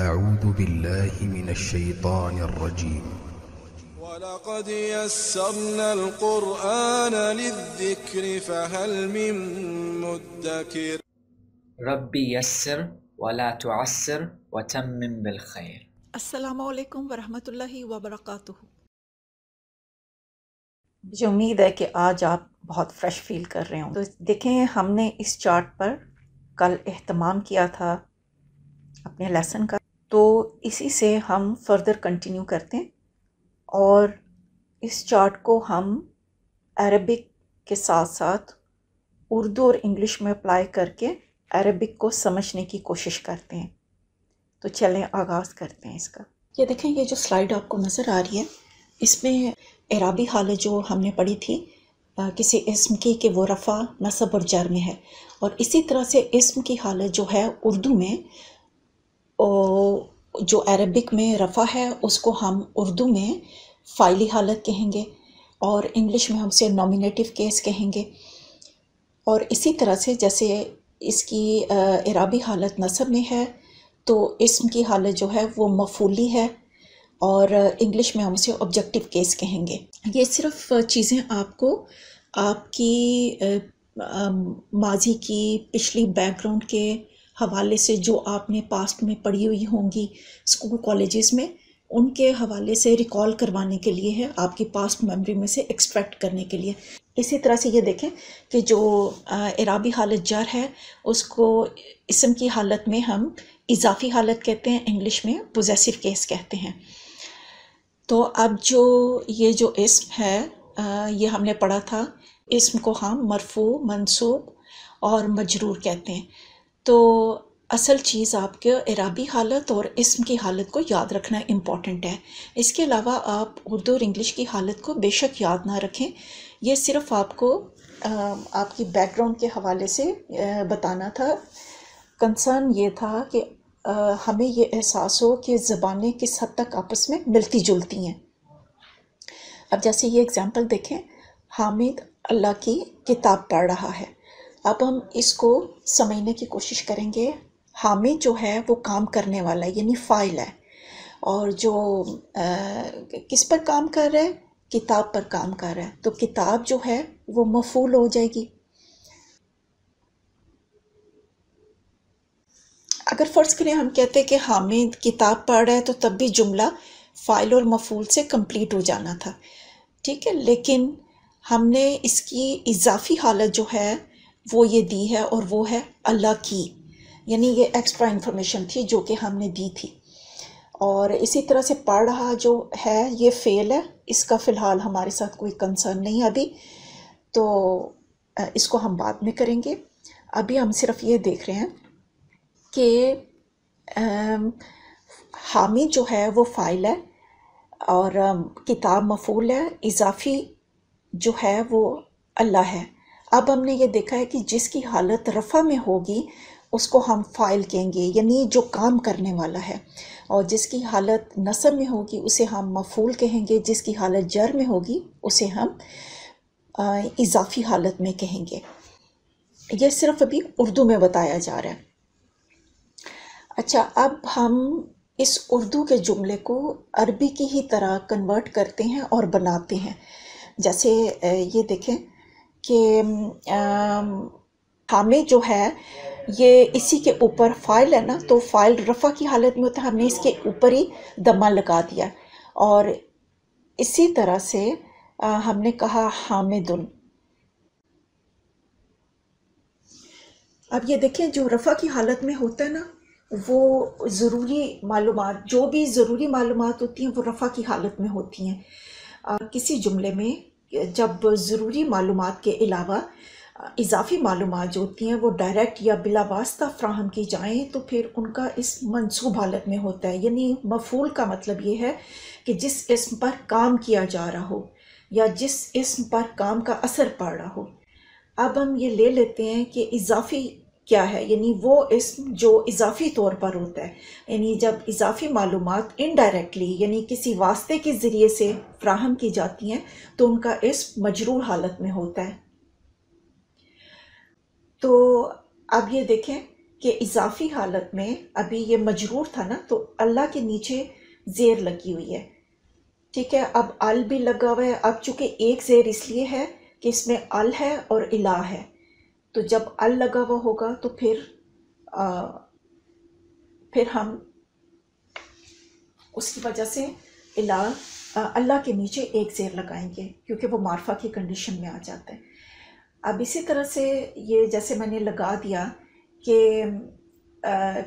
أعوذ بالله من الشيطان الرجيم ولقد يسرنا القرآن للذكر فهل من مدكر ربي يسر ولا تعسر وتمم بالخير السلام عليكم ورحمة الله وبركاته मुझे उम्मीद है कि आज आप बहुत फ्रेश फील कर रहे हों तो देखें हमने इस चार्ट पर कल अहतमाम किया था अपने लेसन का इसी से हम फर्दर कंटिन्यू करते हैं और इस चार्ट को हम अरबिक के साथ साथ उर्दू और इंग्लिश में अप्लाई करके अरबिक को समझने की कोशिश करते हैं तो चलें आगाज़ करते हैं इसका ये देखें ये जो स्लाइड आपको नज़र आ रही है इसमें एराबी हालत जो हमने पढ़ी थी आ, किसी इसम की कि वो रफ़ा नसब और जर में है और इसी तरह से इसम की हालत जो है उर्दू में जो अरबिक में रफ़ा है उसको हम उर्दू में फ़ाइली हालत कहेंगे और इंग्लिश में हम उसे नॉमिनेटिव केस कहेंगे और इसी तरह से जैसे इसकी इराबी हालत नसब में है तो इसम की हालत जो है वो मफूली है और इंग्लिश में हम उसे ऑब्जेक्टिव केस कहेंगे ये सिर्फ चीज़ें आपको आपकी माजी की पिछली बैकग्राउंड के हवाले से जो आपने पास्ट में पढ़ी हुई होंगी स्कूल कॉलेजेस में उनके हवाले से रिकॉल करवाने के लिए है आपकी पास्ट मेमोरी में से एक्सट्रैक्ट करने के लिए इसी तरह से ये देखें कि जो इराबी हालत जर है उसको इसम की हालत में हम इजाफी हालत कहते हैं इंग्लिश में पोजेसिव केस कहते हैं तो अब जो ये जो इसम है आ, ये हमने पढ़ा था इसम को हम मरफू मनसूब और मजरूर कहते हैं तो असल चीज़ आपके इराबी हालत और इसम की हालत को याद रखना इम्पॉर्टेंट है इसके अलावा आप उर्दू और इंग्लिश की हालत को बेशक याद ना रखें यह सिर्फ आपको आपकी बैकग्राउंड के हवाले से बताना था कंसर्न ये था कि हमें ये एहसास हो कि ज़बानें किस हद तक आपस में मिलती जुलती हैं अब जैसे ये एग्ज़ाम्पल देखें हामिद अल्लाह की किताब पढ़ रहा है अब हम इसको समझने की कोशिश करेंगे हामिद जो है वो काम करने वाला है यानी फ़ाइल है और जो आ, किस पर काम कर रहा है किताब पर काम कर रहा है तो किताब जो है वो मफूल हो जाएगी अगर फ़र्ज़ करें हम कहते हैं कि हामिद किताब पढ़ रहा है तो तब भी जुमला फ़ाइल और मफूल से कंप्लीट हो जाना था ठीक है लेकिन हमने इसकी इजाफी हालत जो है वो ये दी है और वो है अल्लाह की यानी ये एक्स्ट्रा इन्फॉर्मेशन थी जो कि हमने दी थी और इसी तरह से पढ़ रहा जो है ये फेल है इसका फ़िलहाल हमारे साथ कोई कंसर्न नहीं अभी तो इसको हम बाद में करेंगे अभी हम सिर्फ ये देख रहे हैं कि हामी जो है वो फ़ाइल है और किताब मफूल है इजाफी जो है वो अल्लाह है अब हमने ये देखा है कि जिसकी हालत रफ़ा में होगी उसको हम फ़ाइल कहेंगे यानी जो काम करने वाला है और जिसकी हालत नसब में होगी उसे हम मफूल कहेंगे जिसकी हालत जर में होगी उसे हम इजाफ़ी हालत में कहेंगे यह सिर्फ अभी उर्दू में बताया जा रहा है अच्छा अब हम इस उर्दू के जुमले को अरबी की ही तरह कन्वर्ट करते हैं और बनाते हैं जैसे ये देखें कि हमें जो है ये इसी के ऊपर फाइल है ना तो फाइल रफ़ा की हालत में होता है हमने इसके ऊपर ही दमा लगा दिया और इसी तरह से हमने कहा हामिदुन अब ये देखें जो रफ़ा की हालत में होता है ना वो ज़रूरी मालूम जो भी ज़रूरी मालूम होती हैं वो रफ़ा की हालत में होती हैं किसी जुमले में जब ज़रूरी मालूम के अलावा इजाफी मालूम जो होती हैं वो डायरेक्ट या बिला वास्ता फ्राहम की जाएँ तो फिर उनका इस मनसूब हालत में होता है यानी मफूल का मतलब ये है कि जिस इसम पर काम किया जा रहा हो या जिस इसम पर काम का असर पड़ रहा हो अब हम ये ले लेते हैं कि इजाफी क्या है यानी वो इसम जो इजाफी तौर पर होता है यानी जब इजाफी मालूम इनडायरेक्टली यानी किसी वास्ते के ज़रिए से फ्राहम की जाती हैं तो उनका इसम मजरूर हालत में होता है तो अब ये देखें कि इजाफी हालत में अभी ये मजरूर था ना तो अल्लाह के नीचे जेर लगी हुई है ठीक है अब अल भी लगा हुआ है अब चूँकि एक जेर इसलिए है कि इसमें अल है और इला है तो जब अल लगा हुआ होगा तो फिर आ, फिर हम उसकी वजह से इला अल्लाह के नीचे एक ज़ेर लगाएंगे क्योंकि वो मारफा की कंडीशन में आ जाता है अब इसी तरह से ये जैसे मैंने लगा दिया कि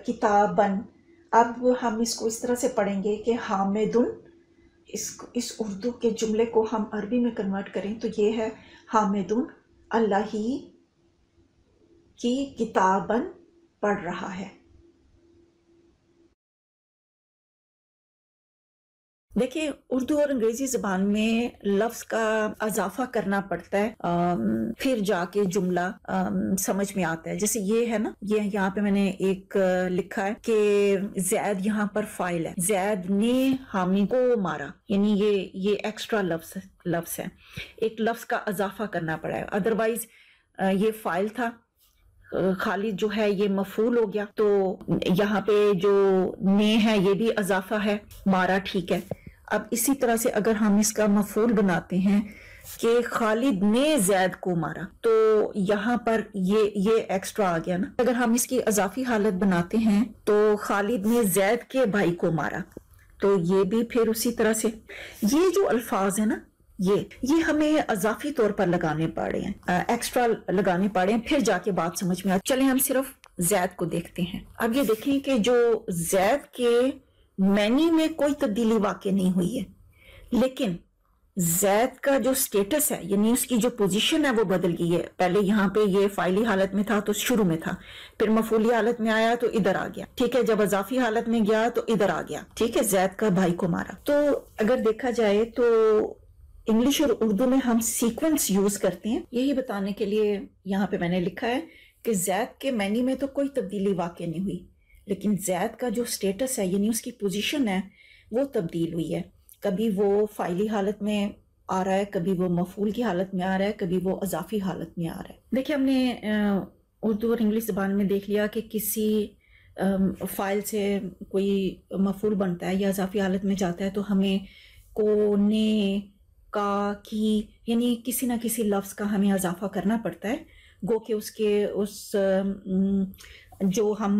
किताबन अब हम इसको इस तरह से पढ़ेंगे कि हामिदुन इस इस उर्दू के जुमले को हम अरबी में कन्वर्ट करें तो ये है हामिदुन अल्लाह ही की किताबन पढ़ रहा है देखिए उर्दू और अंग्रेजी जबान में लफ्ज का अजाफा करना पड़ता है फिर जाके जुमला समझ में आता है जैसे ये है ना ये यहाँ पे मैंने एक लिखा है कि जैद यहाँ पर फाइल है जैद ने हामी को मारा यानी ये ये एक्स्ट्रा लफ्ज लफ्ज है एक लफ्ज का अजाफा करना पड़ा है अदरवाइज ये फाइल था खालिद जो है ये मफूल हो गया तो यहाँ पे जो ने है ये भी अजाफा है बारह ठीक है अब इसी तरह से अगर हम इसका मफूल बनाते हैं कि खालिद ने जैद को मारा तो यहाँ पर ये ये एक्स्ट्रा आ गया ना अगर हम इसकी अजाफी हालत बनाते हैं तो खालिद ने जैद के भाई को मारा तो ये भी फिर उसी तरह से ये जो अल्फाज है ना ये ये हमें अजाफी तौर पर लगाने पड़े हैं एक्स्ट्रा लगाने पड़े हैं फिर जाके बात समझ में आ चले हम सिर्फ जैद को देखते हैं अब ये देखें कि जो जैद के मैनी में कोई तब्दीली वाकई नहीं हुई है लेकिन जैद का जो स्टेटस है यानी उसकी जो पोजीशन है वो बदल गई है पहले यहाँ पे ये फाइली हालत में था तो शुरू में था फिर मफूली हालत में आया तो इधर आ गया ठीक है जब अजाफी हालत में गया तो इधर आ गया ठीक है जैद का भाई को मारा तो अगर देखा जाए तो इंग्लिश और उर्दू में हम सीक्वेंस यूज करते हैं यही बताने के लिए यहाँ पे मैंने लिखा है कि जैद के मैनी में तो कोई तब्दीली वाक़ नहीं हुई लेकिन जैद का जो स्टेटस है यानी उसकी पोजीशन है वो तब्दील हुई है कभी वो फाइली हालत में आ रहा है कभी वो मफूल की हालत में आ रहा है कभी वो अजाफी हालत में आ रहा है देखिए हमने उर्दू और इंग्लिश ज़बान में देख लिया कि किसी फ़ाइल से कोई मफूल बनता है या अजाफी हालत में जाता है तो हमें को ने का की यानी किसी ना किसी लफ्ज़ का हमें अजाफा करना पड़ता है गो के उसके उस जो हम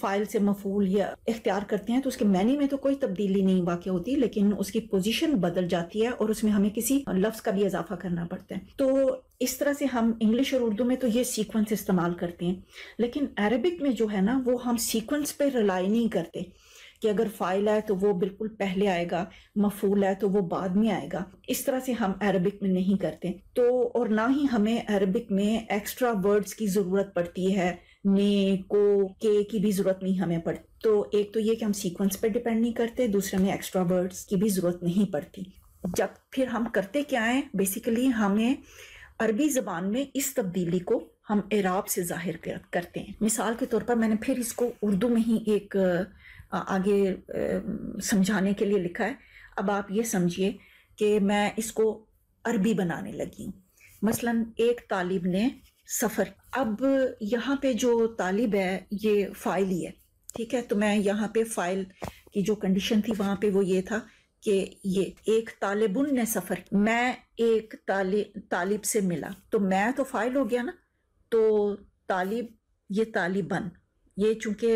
फाइल से मफूल या इख्तियार करते हैं तो उसके मैनी में तो कोई तब्दीली नहीं वाकई होती लेकिन उसकी पोजीशन बदल जाती है और उसमें हमें किसी लफ्ज़ का भी इजाफा करना पड़ता है तो इस तरह से हम इंग्लिश और उर्दू में तो ये सीक्वेंस इस्तेमाल करते हैं लेकिन अरबिक में जो है ना वो हम सीक्वेंस पे रिलाई नहीं करते कि अगर फाइल है तो वो बिल्कुल पहले आएगा मफूल है तो वो बाद में आएगा इस तरह से हम अरबिक में नहीं करते तो और ना ही हमें अरबिक में एक्स्ट्रा वर्ड्स की जरूरत पड़ती है ने को के की भी जरूरत नहीं हमें पड़ती तो एक तो ये कि हम सीक्वेंस पर डिपेंड नहीं करते दूसरे में एक्स्ट्रा वर्ड्स की भी जरूरत नहीं पड़ती जब फिर हम करते क्या है बेसिकली हमें अरबी जबान में इस तब्दीली को हम एराब से जाहिर करते हैं मिसाल के तौर पर मैंने फिर इसको उर्दू में ही एक आगे समझाने के लिए लिखा है अब आप ये समझिए कि मैं इसको अरबी बनाने लगी हूँ मसलन एक तालिब ने सफ़र अब यहाँ पे जो तालिब है ये फ़ाइल ही है ठीक है तो मैं यहाँ पे फ़ाइल की जो कंडीशन थी वहाँ पे वो ये था कि ये एक तालिबुन ने सफ़र मैं एक तालि तालिब से मिला तो मैं तो फ़ाइल हो गया ना तो तालिब ये तालिबन ये चूंकि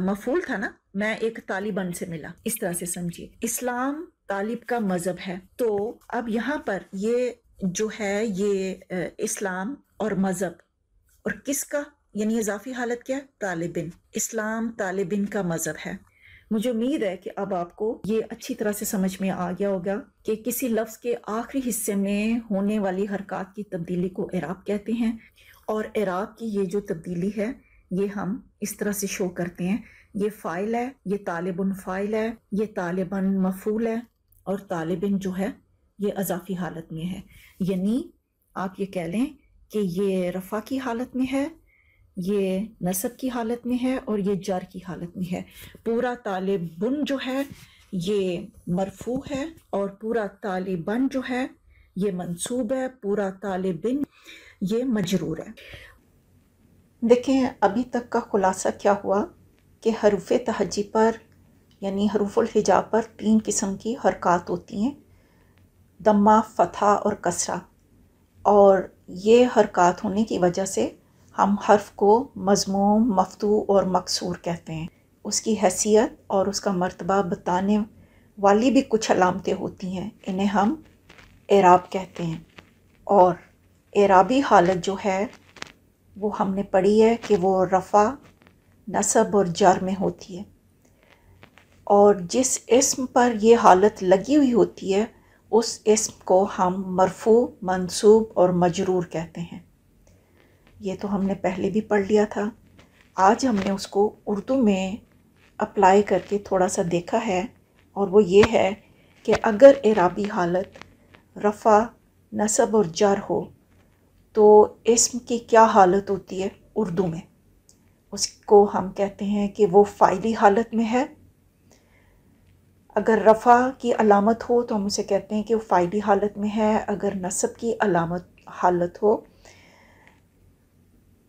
मफूल था ना मैं एक तालिबान से मिला इस तरह से समझिए इस्लाम तालिब का मजहब है तो अब यहाँ पर ये जो है ये इस्लाम और मजहब और किसका यानी इजाफी हालत क्या है तालिबिन इस्लाम तालिबिन का मजहब है मुझे उम्मीद है कि अब आपको ये अच्छी तरह से समझ में आ गया होगा कि किसी लफ्ज़ के आखिरी हिस्से में होने वाली हरकत की तब्दीली को इराब कहते हैं और इराब की ये जो तब्दीली है ये हम इस तरह से शो करते हैं ये फ़ाइल है ये तालिबन फ़ाइल है ये तालिबन मफूल है और तालिबन जो है ये अजाफी हालत में है यानी आप ये कह लें कि ये रफ़ा की हालत में है ये नसब की हालत में है और ये जर की हालत में है पूरा तालिबन जो है ये मरफू है और पूरा तालिबन जो है ये मंसूब है पूरा तालिबिन ये मजरूर है देखें अभी तक का ख़ुलासा क्या हुआ कि हरूफ तहजी पर यानी हरूफुल हिजाब पर तीन किस्म की हरकत होती हैं दम्मा फतहा और कसरा और ये हरकत होने की वजह से हम हर्फ को मजमूम मफतू और मकसूर कहते हैं उसकी हैसियत और उसका मरतबा बताने वाली भी कुछ अलामतें होती हैं इन्हें हम एराब कहते हैं और एराबी हालत जो है वो हमने पढ़ी है कि वो रफ़ा नसब और जर में होती है और जिस इसम पर ये हालत लगी हुई होती है उस इसम को हम मरफू मंसूब और मजरूर कहते हैं ये तो हमने पहले भी पढ़ लिया था आज हमने उसको उर्दू में अप्लाई करके थोड़ा सा देखा है और वो ये है कि अगर एराबी हालत रफ़ा नसब और जर हो तो इसम की क्या हालत होती है उर्दू में उसको हम कहते हैं कि वो फ़ाइली हालत में है अगर रफ़ा की अलामत हो तो हम उसे कहते हैं कि वो फ़ाइली हालत में है अगर नसब की अलामत हालत हो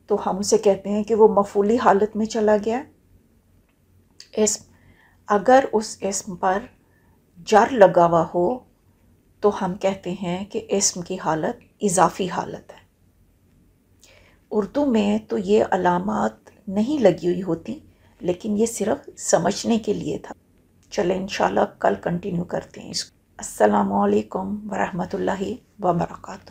तो हम उसे कहते हैं कि वो मफूली हालत में चला गया इस अगर उस इसम पर जर लगा हुआ हो तो हम कहते हैं कि इसम की हालत इजाफ़ी हालत है उर्दू में तो ये अलामत नहीं लगी हुई होती लेकिन ये सिर्फ समझने के लिए था चले इन कल कंटिन्यू करते हैं इसको असलकम वरहमत वरहमतुल्लाहि व